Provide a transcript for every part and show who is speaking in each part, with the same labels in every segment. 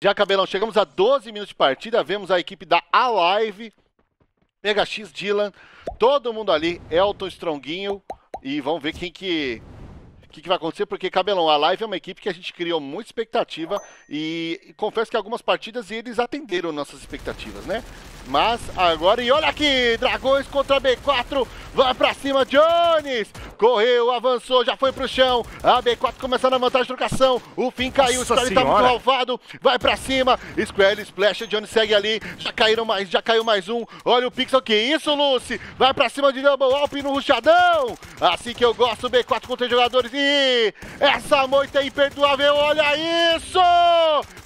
Speaker 1: Já, Cabelão, chegamos a 12 minutos de partida, vemos a equipe da Alive, Mega X, Dylan, todo mundo ali, Elton, Stronguinho, e vamos ver quem que, que, que vai acontecer, porque, Cabelão, a Alive é uma equipe que a gente criou muita expectativa, e, e confesso que algumas partidas eles atenderam nossas expectativas, né? Mas agora, e olha aqui, Dragões contra B4, vai pra cima, Jones, correu, avançou, já foi pro chão. A B4 começando a vantagem de trocação. O fim caiu, Nossa o Stalin tá muito alvado. Vai pra cima. Square, Splash, Johnny segue ali. Já caíram mais, já caiu mais um. Olha o Pixel, que isso, Lucy? Vai pra cima de Double Alp no ruchadão. Assim que eu gosto, B4 com três jogadores. E essa moita é imperdoável, olha isso!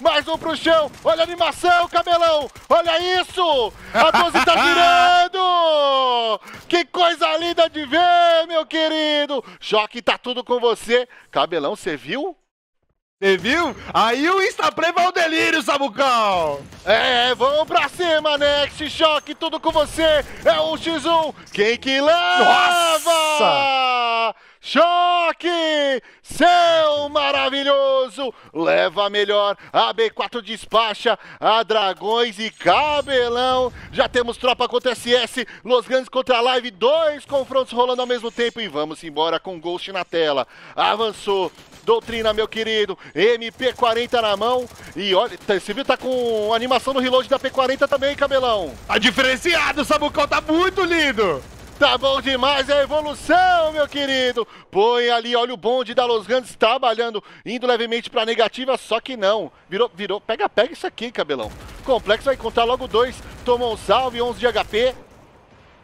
Speaker 1: Mais um pro chão. Olha a animação, cabelão. Olha isso! A 12 tá girando! Que coisa linda de ver, meu querido! querido. Choque, tá tudo com você. Cabelão, você viu? Você viu? Aí o Instaplay vai ao delírio, Sabucão! É, é vamos pra cima, Next Choque, tudo com você! É um x 1 quem que leva? Nossa! Choque! Céu maravilhoso! Leva melhor, a B4 despacha, a Dragões e Cabelão. Já temos tropa contra SS, Los Grandes contra a Live, dois confrontos rolando ao mesmo tempo e vamos embora com Ghost na tela. Avançou, Doutrina, meu querido, MP40 na mão. E olha, tá, você viu, tá com animação no reload da P40 também, cabelão. Tá diferenciado, o Sabucão tá muito lindo. Tá bom demais a é evolução, meu querido. Põe ali, olha o bonde da Los Grandes trabalhando, indo levemente pra negativa, só que não. Virou, virou. Pega, pega isso aqui, cabelão. Complexo vai encontrar logo dois. Tomou um salve, 11 de HP.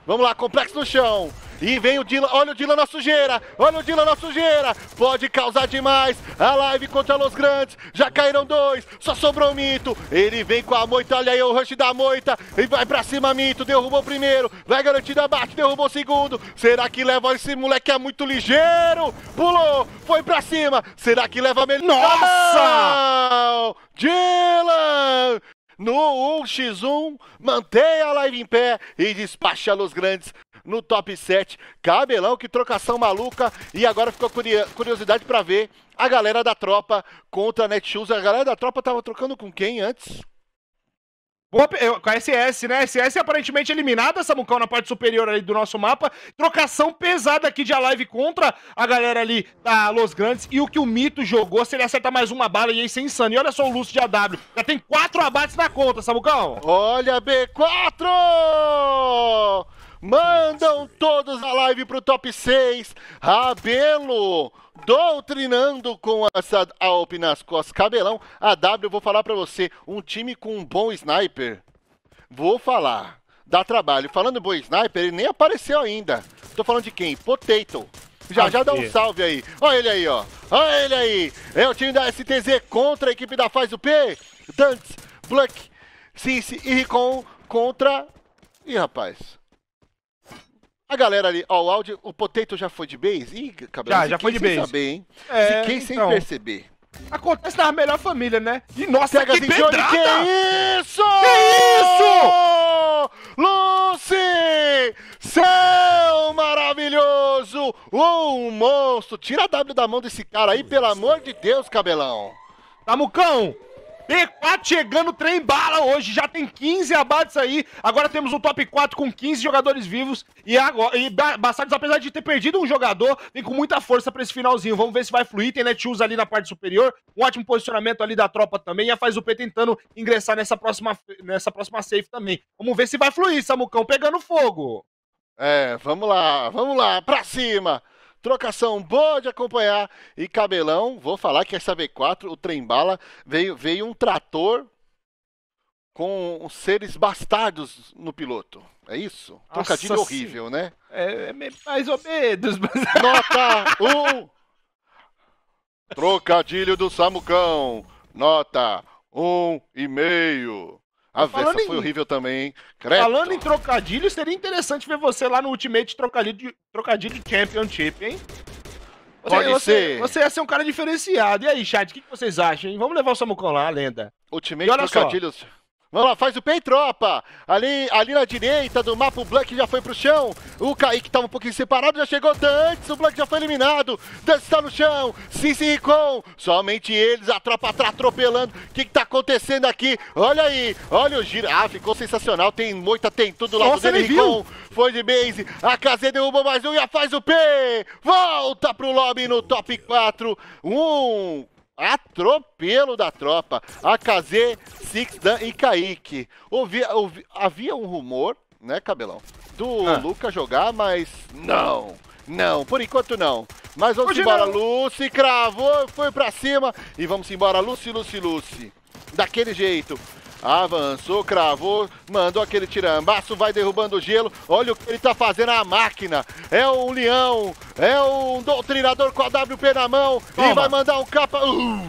Speaker 1: Vamos lá, complexo no chão. E vem o Dylan, olha o Dylan na sujeira, olha o Dylan na sujeira, pode causar demais, a live contra Los Grandes, já caíram dois, só sobrou o Mito, ele vem com a Moita, olha aí o rush da Moita, e vai pra cima Mito, derrubou o primeiro, vai garantindo abate, derrubou o segundo, será que leva, esse moleque é muito ligeiro, pulou, foi pra cima, será que leva melhor? Nossa! Não! No 1x1, mantenha a live em pé e despacha los grandes no top 7. Cabelão, que trocação maluca. E agora ficou curiosidade para
Speaker 2: ver a galera da tropa contra a Netshoes. A galera da tropa tava trocando com quem antes? com a SS, né? SS é aparentemente eliminada, Samucão na parte superior ali do nosso mapa. Trocação pesada aqui de Alive contra a galera ali da Los Grandes. E o que o Mito jogou, se ele acertar mais uma bala, ia é insano. E olha só o Lúcio de AW, já tem quatro abates na conta, Samucão. Olha, B4! Mandam
Speaker 1: todos a live pro top 6. Rabelo doutrinando com essa Alp nas costas. Cabelão, a W, vou falar para você, um time com um bom sniper. Vou falar. Dá trabalho. Falando bom sniper, ele nem apareceu ainda. Tô falando de quem? Potato. Já, já dá um salve aí. Olha ele aí, ó. Olha ele aí. É o time da STZ contra a equipe da Faz o P. Dantes, Black, Cici e Ricon contra... Ih, rapaz. A galera ali, ó, o áudio, o Potato já foi de base? Ih, cabelo, já, já foi de base. Saber, hein? É, fiquei sem então. perceber.
Speaker 2: Acontece na melhor família, né? E nossa, Pega que assim, pedrada! que isso? Que isso? Lucy!
Speaker 1: Céu maravilhoso! Um monstro! Tira a W da mão desse cara
Speaker 2: aí, pelo amor de Deus, cabelão! Tá mucão! P4 chegando, trem bala hoje. Já tem 15 abates aí. Agora temos um top 4 com 15 jogadores vivos. E, agora, e Bastardos, apesar de ter perdido um jogador, vem com muita força para esse finalzinho. Vamos ver se vai fluir. Tem Netshoes ali na parte superior. Um ótimo posicionamento ali da tropa também. E a faz o P tentando ingressar nessa próxima, nessa próxima safe também. Vamos ver se vai fluir, Samucão pegando fogo. É, vamos lá, vamos lá, pra cima! trocação boa de acompanhar e
Speaker 1: cabelão. Vou falar que essa V4, o trem bala, veio, veio um trator com seres bastardos no piloto. É isso? Trocadilho Nossa, horrível, sim. né? É, é mais ou menos. Mas... Nota 1! Um. Trocadilho do Samucão. Nota 1,5. Um e meio.
Speaker 2: A Versa em... foi horrível também, Creto. Falando em trocadilho, seria interessante ver você lá no Ultimate Trocadilho, trocadilho Championship, hein? Você, Pode você, ser. Você ia ser um cara diferenciado. E aí, chat, o que, que vocês acham, hein? Vamos levar o Samucão lá, lenda. Ultimate Trocadilhos... Só,
Speaker 1: Vamos lá, faz o pay, tropa. Ali, ali na direita do mapa, o Black já foi pro chão. O Kaique tava um pouquinho separado, já chegou Dantes. O Black já foi eliminado. Dantes tá no chão. Cici e Ricon. Somente eles, a tropa tá atropelando. O que que tá acontecendo aqui? Olha aí, olha o giro. Ah, ficou sensacional. Tem moita, tem tudo lá Nossa, dele. Ricon foi de base. A KZ derrubou mais um, a faz o P. Volta pro lobby no top 4. Um Atropelo da tropa. AKZ, Sixdan e Kaique. Ouvi, ouvi, havia um rumor, né, Cabelão? Do ah. Luca jogar, mas não. Não, por enquanto não. Mas vamos Hoje embora, não. Lucy. Cravou, foi pra cima. E vamos embora, Lucy, Lucy, Lucy. Daquele jeito. Avançou, cravou, mandou aquele tirambaço, vai derrubando o gelo. Olha o que ele tá fazendo, a máquina. É um leão, é um doutrinador com a WP na mão. Toma. E vai mandar um capa... Uh,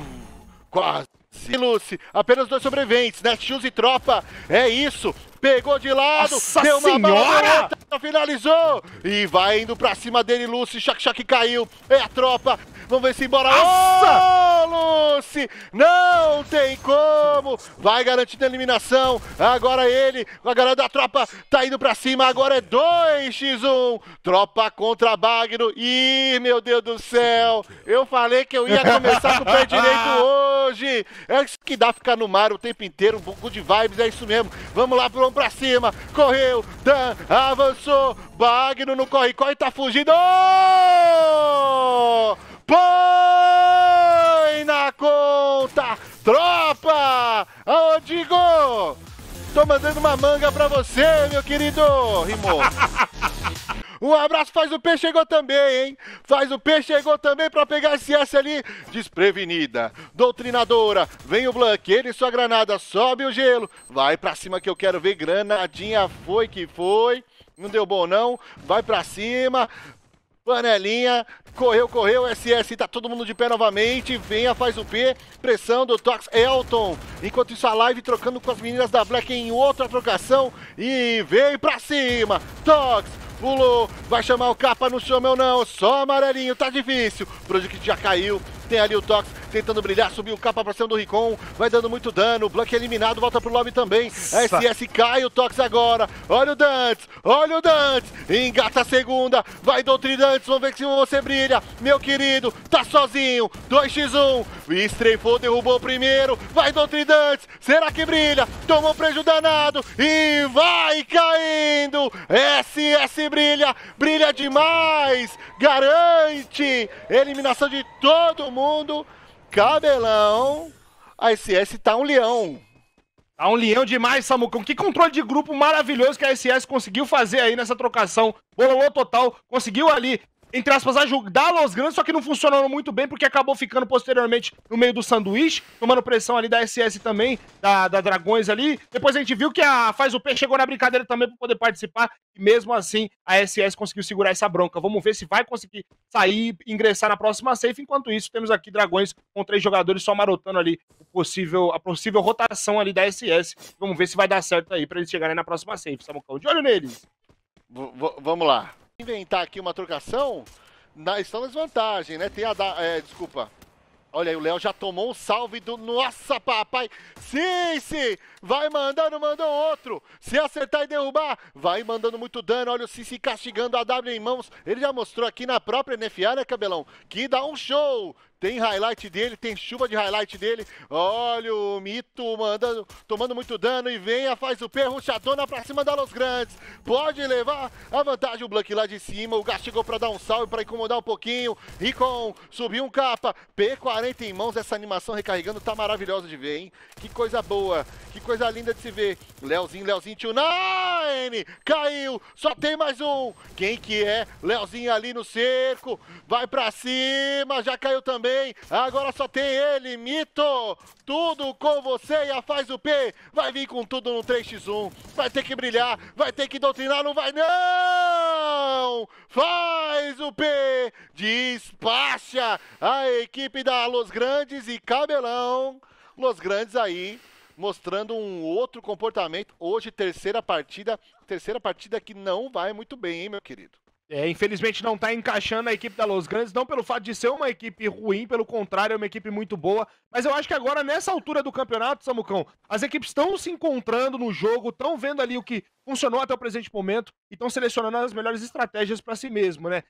Speaker 1: quase. Lucy, apenas dois sobreviventes, Netshoes e tropa. É isso, pegou de lado, Nossa deu uma senhora! Tá, finalizou e vai indo pra cima dele, Lucy, Shaq Shaq caiu, é a tropa, vamos ver se embora, Nossa! Oh, Lucy, não tem como, vai garantindo a eliminação, agora ele, a galera da tropa tá indo pra cima, agora é 2x1, tropa contra Bagno, ih, meu Deus do céu, eu falei que eu ia começar com o pé direito hoje, é isso que dá ficar no mar o tempo inteiro, um pouco de vibes, é isso mesmo, vamos lá pro pra cima, correu, Dan, avançou, Bagno no corre, corre, tá fugindo. Põe na conta, tropa! Aô, Digo! Tô mandando uma manga pra você, meu querido! Rimou. Um abraço, faz o P chegou também, hein? Faz o P chegou também para pegar esse S ali. Desprevenida, doutrinadora, vem o Blank, ele e sua granada, sobe o gelo. Vai para cima que eu quero ver, granadinha foi que foi. Não deu bom não, vai para cima, Panelinha, correu, correu, SS, tá todo mundo de pé novamente, venha, faz o P, pressão do Tox Elton. Enquanto isso, a live trocando com as meninas da Black em outra trocação e veio pra cima. Tox, pulou, vai chamar o capa, não chama eu não, só amarelinho, tá difícil. Project já caiu, tem ali o toque, tentando brilhar, subiu o capa pra cima do Ricon, vai dando muito dano, o Blank é eliminado, volta pro lobby também, SS cai o Tox agora, olha o Dantes, olha o Dantes, engata a segunda, vai Doutrine Dantes, vamos ver se você brilha, meu querido, tá sozinho, 2x1, estreifou, derrubou o primeiro, vai Doutrine Dantes, será que brilha? Tomou prejuízo danado e vai caindo, SS brilha, brilha demais, garante eliminação de todo
Speaker 2: mundo. Cabelão. A SS tá um leão. Tá um leão demais, Samucão. Que controle de grupo maravilhoso que a SS conseguiu fazer aí nessa trocação. Bololô total. Conseguiu ali entre aspas, ajudá-lo aos grandes, só que não funcionou muito bem, porque acabou ficando posteriormente no meio do sanduíche, tomando pressão ali da SS também, da, da Dragões ali. Depois a gente viu que a Faz o P chegou na brincadeira também para poder participar, e mesmo assim a SS conseguiu segurar essa bronca. Vamos ver se vai conseguir sair e ingressar na próxima safe. Enquanto isso, temos aqui Dragões com três jogadores só marotando ali o possível, a possível rotação ali da SS. Vamos ver se vai dar certo aí para eles chegarem na próxima safe, Samucão. De olho neles! V vamos lá
Speaker 1: inventar aqui uma trocação, na, estão na desvantagem, né? Tem a da, é, desculpa. Olha aí, o Léo já tomou um salve do... Nossa, papai! Sim, sim! Vai mandando, mandou outro! Se acertar e derrubar, vai mandando muito dano. Olha o Cici castigando a W em mãos. Ele já mostrou aqui na própria NFA, né, Cabelão? Que dá um show! Tem highlight dele, tem chuva de highlight dele. Olha o Mito mandando, tomando muito dano e venha, faz o perro, chadona pra cima da Los Grandes. Pode levar a vantagem o Blank lá de cima. O Gás chegou pra dar um salve, pra incomodar um pouquinho. Ricon subiu um capa. P40 em mãos, essa animação recarregando tá maravilhosa de ver, hein? Que coisa boa, que coisa linda de se ver. Leozinho, Leozinho, tio Nine! Caiu, só tem mais um. Quem que é? Leozinho ali no cerco, vai pra cima, já caiu também. Agora só tem ele, Mito. Tudo com você e a faz o P. Vai vir com tudo no 3x1. Vai ter que brilhar, vai ter que doutrinar, não vai não! Faz o P. Despacha a equipe da Los Grandes e Cabelão. Los Grandes aí mostrando um outro comportamento. Hoje, terceira partida. Terceira partida que não vai muito bem, hein, meu querido?
Speaker 2: É, infelizmente não está encaixando a equipe da Los Grandes, não pelo fato de ser uma equipe ruim, pelo contrário, é uma equipe muito boa. Mas eu acho que agora, nessa altura do campeonato, Samucão, as equipes estão se encontrando no jogo, estão vendo ali o que funcionou até o presente momento e estão selecionando as melhores estratégias para si mesmo, né?